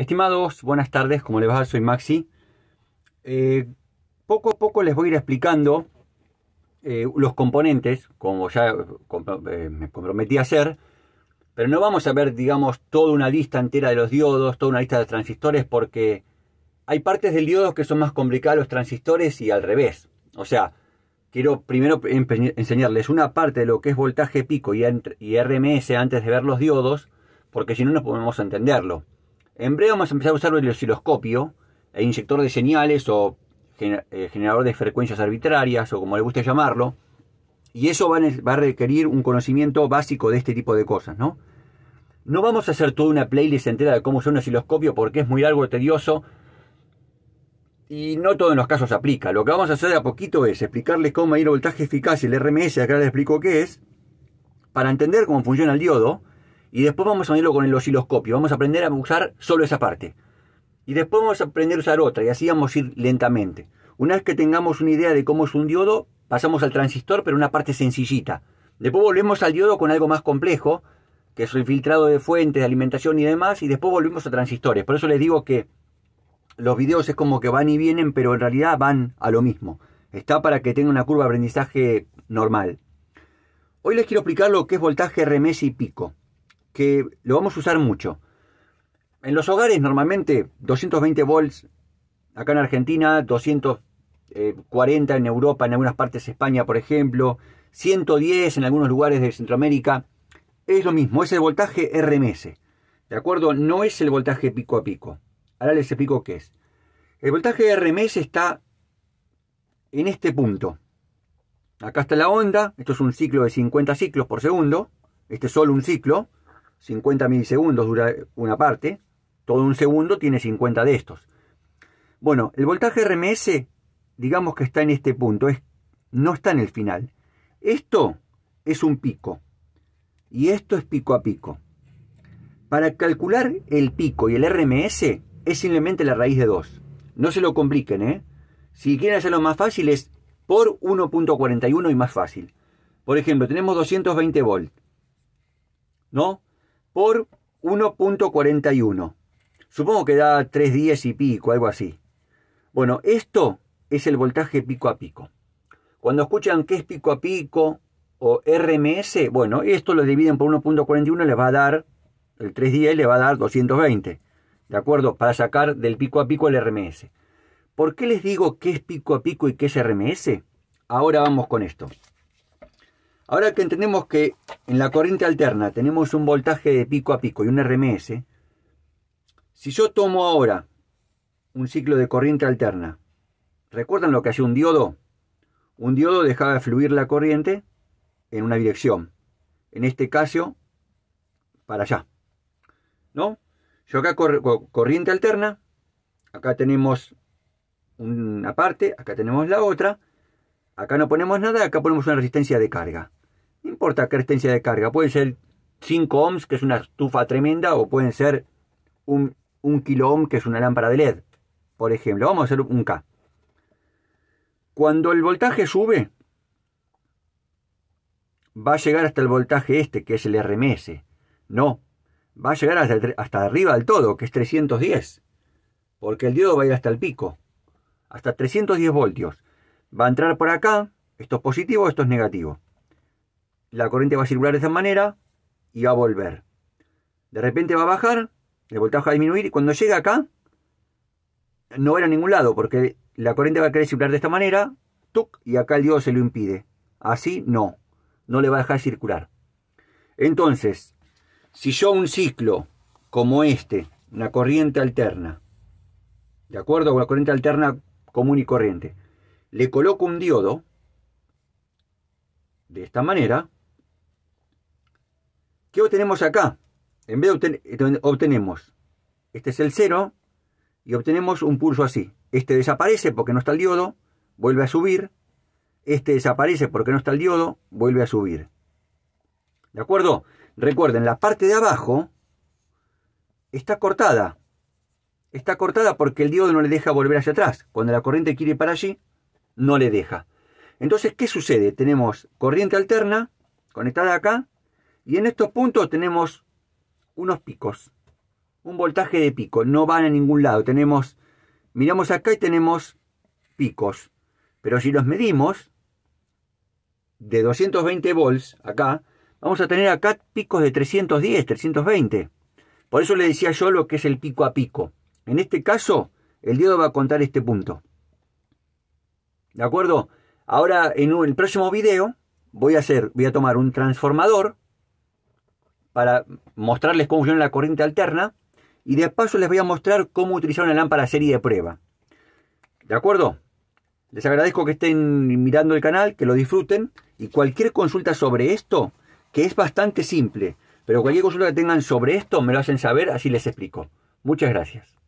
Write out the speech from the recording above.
Estimados, buenas tardes, Como les va? Soy Maxi. Eh, poco a poco les voy a ir explicando eh, los componentes, como ya eh, me comprometí a hacer, pero no vamos a ver, digamos, toda una lista entera de los diodos, toda una lista de transistores, porque hay partes del diodo que son más complicadas los transistores y al revés. O sea, quiero primero enseñarles una parte de lo que es voltaje pico y, y RMS antes de ver los diodos, porque si no, no podemos entenderlo. En breve vamos a empezar a usar el osciloscopio, el inyector de señales o eh, generador de frecuencias arbitrarias o como le guste llamarlo. Y eso va a requerir un conocimiento básico de este tipo de cosas, ¿no? No vamos a hacer toda una playlist entera de cómo usar un osciloscopio porque es muy largo y tedioso y no todo en los casos aplica. Lo que vamos a hacer a poquito es explicarles cómo medir voltaje eficaz y el RMS, acá les explico qué es, para entender cómo funciona el diodo y después vamos a unirlo con el osciloscopio. Vamos a aprender a usar solo esa parte. Y después vamos a aprender a usar otra. Y así vamos a ir lentamente. Una vez que tengamos una idea de cómo es un diodo, pasamos al transistor, pero una parte sencillita. Después volvemos al diodo con algo más complejo, que es el filtrado de fuentes, de alimentación y demás. Y después volvemos a transistores. Por eso les digo que los videos es como que van y vienen, pero en realidad van a lo mismo. Está para que tenga una curva de aprendizaje normal. Hoy les quiero explicar lo que es voltaje, remes y pico lo vamos a usar mucho. En los hogares normalmente 220 volts, acá en Argentina 240 en Europa, en algunas partes de España por ejemplo, 110 en algunos lugares de Centroamérica, es lo mismo, es el voltaje RMS, ¿de acuerdo? No es el voltaje pico a pico. Ahora les explico qué es. El voltaje RMS está en este punto. Acá está la onda, esto es un ciclo de 50 ciclos por segundo, este es solo un ciclo, 50 milisegundos dura una parte, todo un segundo tiene 50 de estos. Bueno, el voltaje RMS, digamos que está en este punto, es, no está en el final. Esto es un pico y esto es pico a pico. Para calcular el pico y el RMS es simplemente la raíz de 2. No se lo compliquen, ¿eh? Si quieren hacerlo más fácil es por 1.41 y más fácil. Por ejemplo, tenemos 220 volts. ¿No? por 1.41. Supongo que da 310 y pico, algo así. Bueno, esto es el voltaje pico a pico. Cuando escuchan que es pico a pico o RMS, bueno, esto lo dividen por 1.41, les va a dar, el 310 le va a dar 220. ¿De acuerdo? Para sacar del pico a pico el RMS. ¿Por qué les digo que es pico a pico y qué es RMS? Ahora vamos con esto. Ahora que entendemos que en la corriente alterna tenemos un voltaje de pico a pico y un RMS, si yo tomo ahora un ciclo de corriente alterna, ¿recuerdan lo que hacía un diodo? Un diodo dejaba de fluir la corriente en una dirección, en este caso para allá. ¿No? Yo acá corriente alterna, acá tenemos una parte, acá tenemos la otra, acá no ponemos nada, acá ponemos una resistencia de carga. No importa qué resistencia de carga, puede ser 5 ohms, que es una estufa tremenda, o pueden ser un, kilo ohm, que es una lámpara de LED, por ejemplo. Vamos a hacer un K. Cuando el voltaje sube, va a llegar hasta el voltaje este, que es el RMS. No, va a llegar hasta, hasta arriba del todo, que es 310, porque el diodo va a ir hasta el pico, hasta 310 voltios. Va a entrar por acá, esto es positivo, esto es negativo la corriente va a circular de esta manera y va a volver. De repente va a bajar, el voltaje a disminuir y cuando llega acá no va a ir a ningún lado porque la corriente va a querer circular de esta manera y acá el diodo se lo impide. Así no, no le va a dejar circular. Entonces, si yo un ciclo como este, una corriente alterna, ¿de acuerdo? Con la corriente alterna común y corriente, le coloco un diodo de esta manera, ¿Qué obtenemos acá? En vez de obtener, eh, obtenemos, este es el cero, y obtenemos un pulso así. Este desaparece porque no está el diodo, vuelve a subir. Este desaparece porque no está el diodo, vuelve a subir. ¿De acuerdo? Recuerden, la parte de abajo está cortada. Está cortada porque el diodo no le deja volver hacia atrás. Cuando la corriente quiere ir para allí, no le deja. Entonces, ¿qué sucede? Tenemos corriente alterna conectada acá y en estos puntos tenemos unos picos, un voltaje de pico, no van a ningún lado. Tenemos, miramos acá y tenemos picos, pero si los medimos de 220 volts acá, vamos a tener acá picos de 310, 320. Por eso le decía yo lo que es el pico a pico. En este caso, el diodo va a contar este punto. ¿De acuerdo? Ahora, en el próximo video, voy a hacer, voy a tomar un transformador para mostrarles cómo funciona la corriente alterna y de paso les voy a mostrar cómo utilizar una lámpara serie de prueba. ¿De acuerdo? Les agradezco que estén mirando el canal, que lo disfruten y cualquier consulta sobre esto, que es bastante simple, pero cualquier consulta que tengan sobre esto me lo hacen saber, así les explico. Muchas gracias.